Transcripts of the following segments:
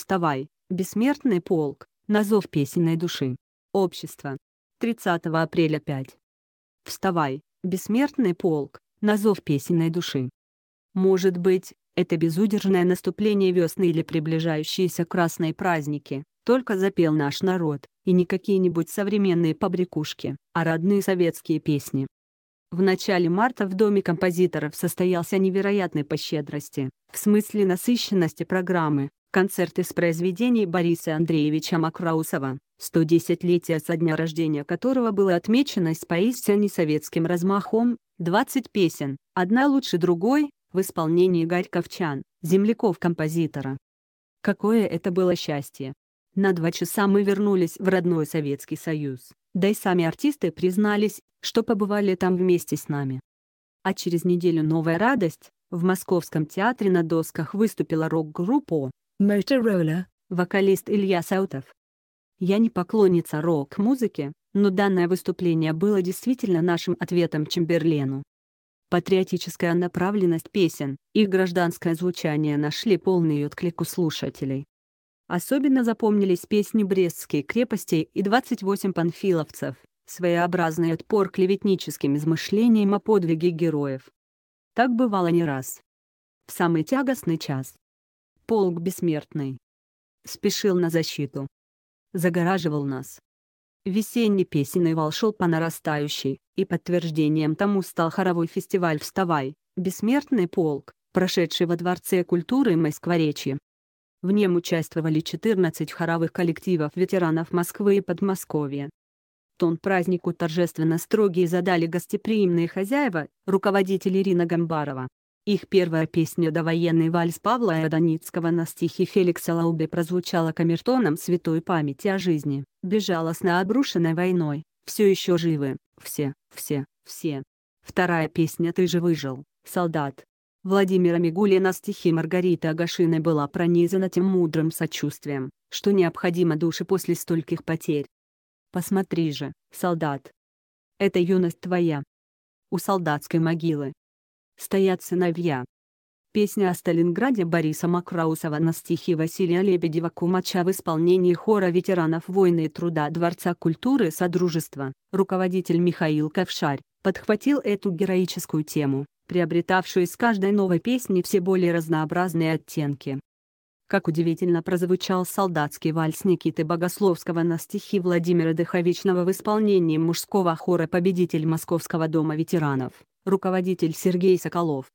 вставай, бессмертный полк, на зов песенной души. Общество. 30 апреля 5. Вставай, бессмертный полк, на зов песенной души. Может быть, это безудержное наступление весны или приближающиеся красные праздники, только запел наш народ, и не какие-нибудь современные побрякушки, а родные советские песни. В начале марта в Доме композиторов состоялся невероятный по щедрости, в смысле насыщенности программы, Концерт из произведений Бориса Андреевича Макраусова, 110-летие со дня рождения которого было отмечено с поистине советским размахом, 20 песен, одна лучше другой, в исполнении Игорь Ковчан, земляков композитора. Какое это было счастье! На два часа мы вернулись в родной Советский Союз, да и сами артисты признались, что побывали там вместе с нами. А через неделю новая радость, в Московском театре на досках выступила рок-группа Motorola, вокалист Илья Саутов. Я не поклонница рок-музыки, но данное выступление было действительно нашим ответом Чемберлену. Патриотическая направленность песен их гражданское звучание нашли полный отклик у слушателей. Особенно запомнились песни Брестские крепости и 28 панфиловцев, своеобразный отпор клеветническим измышлениям о подвиге героев. Так бывало не раз. В самый тягостный час, полк бессмертный. Спешил на защиту. Загораживал нас. Весенний песенный вал шел по нарастающей, и подтверждением тому стал хоровой фестиваль «Вставай!» «Бессмертный полк», прошедший во Дворце культуры Москворечья. В нем участвовали 14 хоровых коллективов ветеранов Москвы и Подмосковья. Тон празднику торжественно строгие задали гостеприимные хозяева, руководитель Ирина Гамбарова. Их первая песня «Довоенный вальс» Павла Родоницкого на стихи Феликса Лаубе прозвучала камертоном святой памяти о жизни, безжалостно обрушенной войной, все еще живы, все, все, все. Вторая песня «Ты же выжил, солдат». Владимира Мигулина стихи Маргариты Агашиной была пронизана тем мудрым сочувствием, что необходимо душе после стольких потерь. «Посмотри же, солдат! Это юность твоя!» У солдатской могилы, «Стоят сыновья». Песня о Сталинграде Бориса Макраусова на стихи Василия Лебедева Кумача в исполнении хора ветеранов войны и труда Дворца культуры Содружества, руководитель Михаил Ковшарь, подхватил эту героическую тему, приобретавшую с каждой новой песни все более разнообразные оттенки. Как удивительно прозвучал солдатский вальс Никиты Богословского на стихи Владимира Дыховичного в исполнении мужского хора «Победитель Московского дома ветеранов» руководитель Сергей Соколов.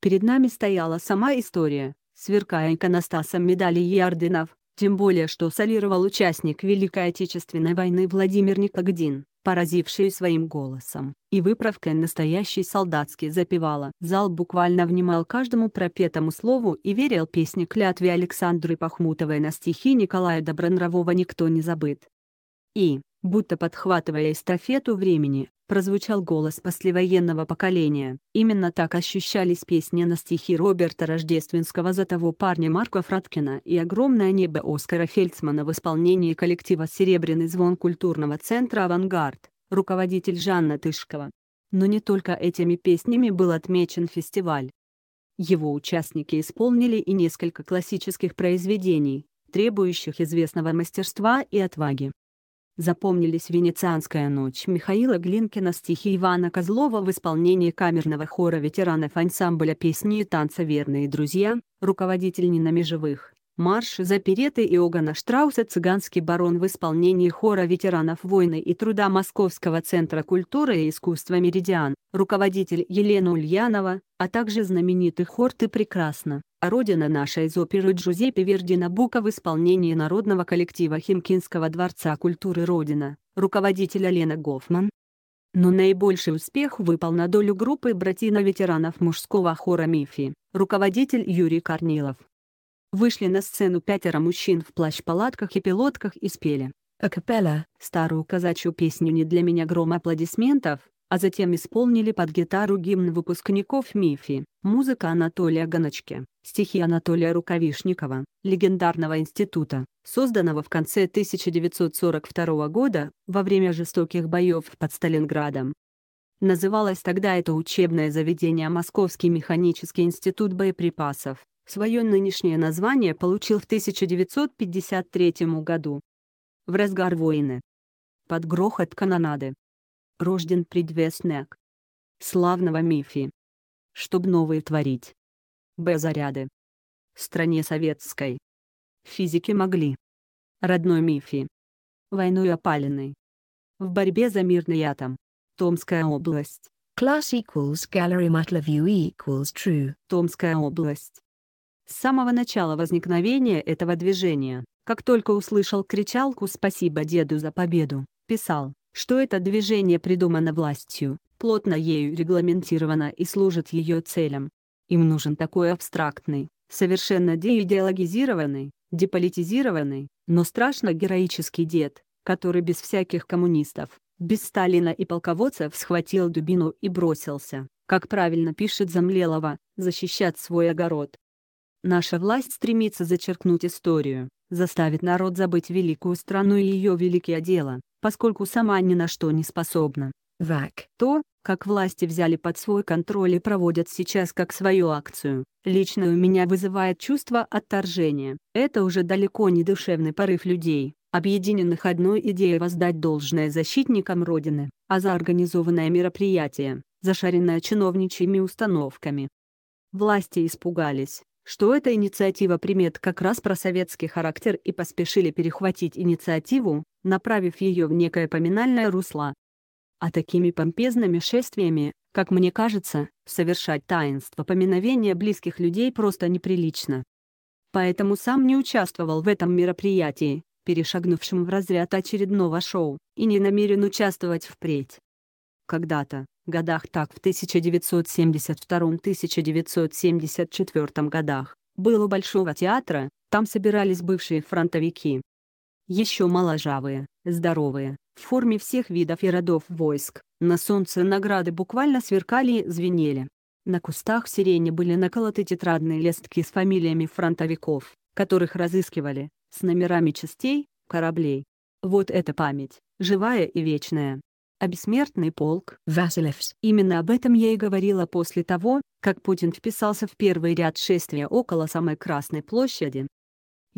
Перед нами стояла сама история, сверкая иконостасом медалей и орденов, тем более что солировал участник Великой Отечественной войны Владимир Никогдин, поразивший своим голосом, и выправкой настоящий солдатский запевала. Зал буквально внимал каждому пропетому слову и верил песне клятве Александры Пахмутовой на стихи Николая Добронравова «Никто не забыт». И, будто подхватывая эстафету времени, прозвучал голос послевоенного поколения. Именно так ощущались песни на стихи Роберта Рождественского за того парня Марка Фраткина и «Огромное небо» Оскара Фельдсмана в исполнении коллектива «Серебряный звон» культурного центра «Авангард», руководитель Жанна Тышкова. Но не только этими песнями был отмечен фестиваль. Его участники исполнили и несколько классических произведений, требующих известного мастерства и отваги запомнились «Венецианская ночь» Михаила Глинкина стихи Ивана Козлова в исполнении камерного хора ветеранов ансамбля песни и танца «Верные друзья», руководитель Нина Межевых, марш «Запереты» Иоганна Штрауса «Цыганский барон» в исполнении хора ветеранов войны и труда Московского центра культуры и искусства «Меридиан», руководитель Елена Ульянова, а также знаменитый хор «Ты прекрасна», а «Родина наша» из оперы Джузеппе Верди Набука в исполнении народного коллектива Химкинского дворца культуры «Родина», руководителя Лена Гофман. Но наибольший успех выпал на долю группы братина ветеранов мужского хора «Мифи», руководитель Юрий Корнилов. Вышли на сцену пятеро мужчин в плащ-палатках и пилотках и спели «Акапелла» старую казачью песню «Не для меня гром аплодисментов», а затем исполнили под гитару гимн выпускников МИФИ, музыка Анатолия Ганочки, стихи Анатолия Рукавишникова, легендарного института, созданного в конце 1942 года во время жестоких боев под Сталинградом. Называлось тогда это учебное заведение Московский механический институт боеприпасов. Свое нынешнее название получил в 1953 году. В разгар войны. Под грохот канонады рожден предвестник славного Мифи. Чтоб новые творить. Б. Заряды. Стране советской. Физики могли. Родной Мифи. Войной опаленный. В борьбе за мирный атом. Томская область. Class equals gallery matleview equals true. Томская область. С самого начала возникновения этого движения, как только услышал кричалку «Спасибо деду за победу», писал что это движение придумано властью, плотно ею регламентировано и служит ее целям. Им нужен такой абстрактный, совершенно деидеологизированный, деполитизированный, но страшно героический дед, который без всяких коммунистов, без Сталина и полководцев схватил дубину и бросился, как правильно пишет Замлелова, защищать свой огород. Наша власть стремится зачеркнуть историю, заставит народ забыть великую страну и ее великие дела, поскольку сама ни на что не способна. ВАК. То, как власти взяли под свой контроль и проводят сейчас как свою акцию, лично у меня вызывает чувство отторжения. Это уже далеко не душевный порыв людей, объединенных одной идеей воздать должное защитникам Родины, а за организованное мероприятие, зашаренное чиновничьими установками. Власти испугались, что эта инициатива примет как раз просоветский характер и поспешили перехватить инициативу, направив ее в некое поминальное русло. А такими помпезными шествиями, как мне кажется, совершать таинство поминовения близких людей просто неприлично. Поэтому сам не участвовал в этом мероприятии, перешагнувшем в разряд очередного шоу, и не намерен участвовать впредь. Когда-то, годах так в 1972-1974 годах, было Большого театра, там собирались бывшие фронтовики. Еще моложавые, здоровые, в форме всех видов и родов войск, на солнце награды буквально сверкали и звенели. На кустах сирени были наколоты тетрадные листки с фамилиями фронтовиков, которых разыскивали, с номерами частей, кораблей. Вот эта память, живая и вечная. А бессмертный полк Василевс. Именно об этом я и говорила после того, как Путин вписался в первый ряд шествия около самой Красной площади,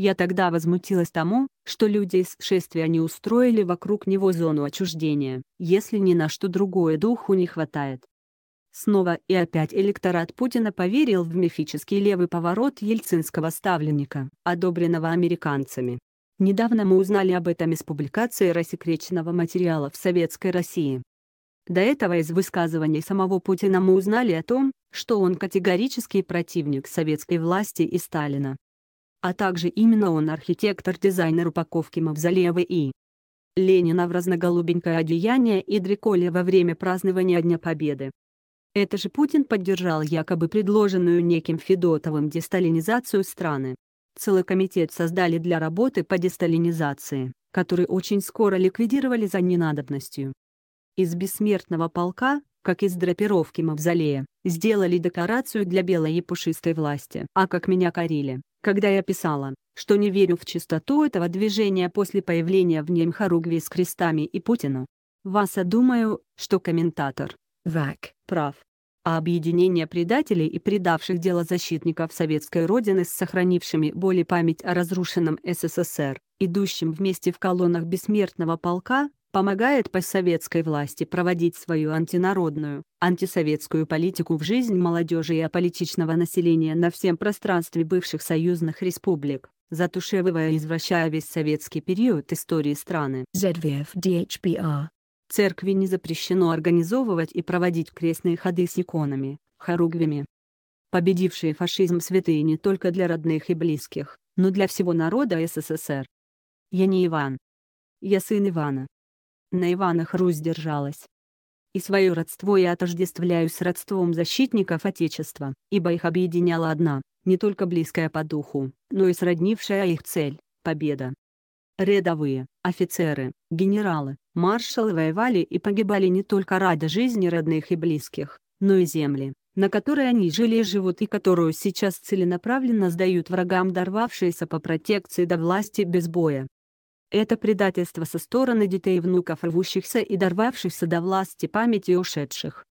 я тогда возмутилась тому, что люди из шествия не устроили вокруг него зону отчуждения, если ни на что другое духу не хватает. Снова и опять электорат Путина поверил в мифический левый поворот ельцинского ставленника, одобренного американцами. Недавно мы узнали об этом из публикации рассекреченного материала в Советской России. До этого из высказываний самого Путина мы узнали о том, что он категорический противник советской власти и Сталина, а также именно он архитектор-дизайнер упаковки мавзолея и Ленина в разноголубенькое одеяние и Дриколе во время празднования Дня Победы. Это же Путин поддержал якобы предложенную неким Федотовым десталинизацию страны. Целый комитет создали для работы по десталинизации, который очень скоро ликвидировали за ненадобностью. Из бессмертного полка, как из драпировки мавзолея, сделали декорацию для белой и пушистой власти. А как меня корили, когда я писала, что не верю в чистоту этого движения после появления в нем хоругви с крестами и Путину. Васа думаю, что комментатор Вак прав. А объединение предателей и предавших дело защитников советской родины с сохранившими более память о разрушенном СССР, идущим вместе в колоннах бессмертного полка, помогает постсоветской власти проводить свою антинародную, антисоветскую политику в жизнь молодежи и аполитичного населения на всем пространстве бывших союзных республик, затушевывая и извращая весь советский период истории страны. ZVF DHBR. А. Церкви не запрещено организовывать и проводить крестные ходы с иконами, хоругвями. Победившие фашизм святые не только для родных и близких, но для всего народа СССР. Я не Иван. Я сын Ивана на Ивана Русь держалась. И свое родство я отождествляю с родством защитников Отечества, ибо их объединяла одна, не только близкая по духу, но и сроднившая их цель – победа. Рядовые, офицеры, генералы, маршалы воевали и погибали не только ради жизни родных и близких, но и земли, на которой они жили и живут и которую сейчас целенаправленно сдают врагам дорвавшиеся по протекции до власти без боя. Это предательство со стороны детей и внуков рвущихся и дорвавшихся до власти памяти ушедших.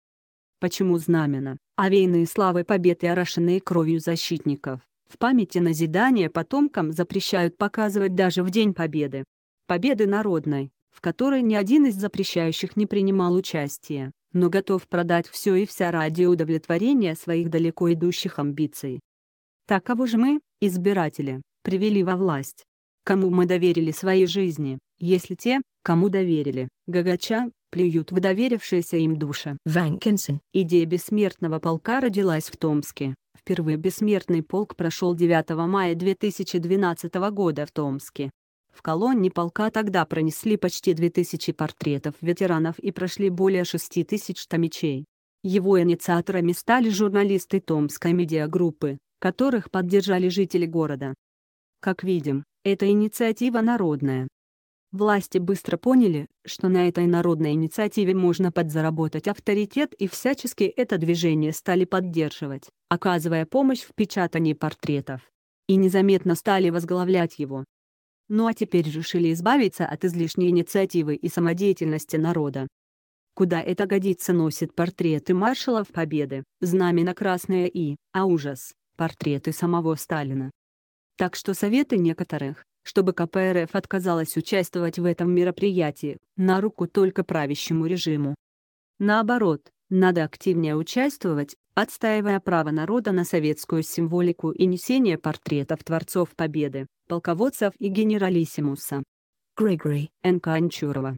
Почему знамена, овейные а славы победы, орошенные кровью защитников, в памяти назидания потомкам запрещают показывать даже в День Победы. Победы народной, в которой ни один из запрещающих не принимал участие, но готов продать все и вся ради удовлетворения своих далеко идущих амбиций. Так кого же мы, избиратели, привели во власть? кому мы доверили свои жизни, если те, кому доверили, Гагача, плюют в доверившиеся им души. Ванкинсон. Идея бессмертного полка родилась в Томске. Впервые бессмертный полк прошел 9 мая 2012 года в Томске. В колонне полка тогда пронесли почти 2000 портретов ветеранов и прошли более 6000 штамичей. Его инициаторами стали журналисты Томской медиагруппы, которых поддержали жители города. Как видим, это инициатива народная. Власти быстро поняли, что на этой народной инициативе можно подзаработать авторитет и всячески это движение стали поддерживать, оказывая помощь в печатании портретов. И незаметно стали возглавлять его. Ну а теперь решили избавиться от излишней инициативы и самодеятельности народа. Куда это годится носит портреты маршалов Победы, знамена Красное и, а ужас, портреты самого Сталина. Так что советы некоторых, чтобы КПРФ отказалась участвовать в этом мероприятии, на руку только правящему режиму. Наоборот, надо активнее участвовать, отстаивая право народа на советскую символику и несение портретов Творцов Победы, полководцев и генералиссимуса. Григорий Н. Кончурова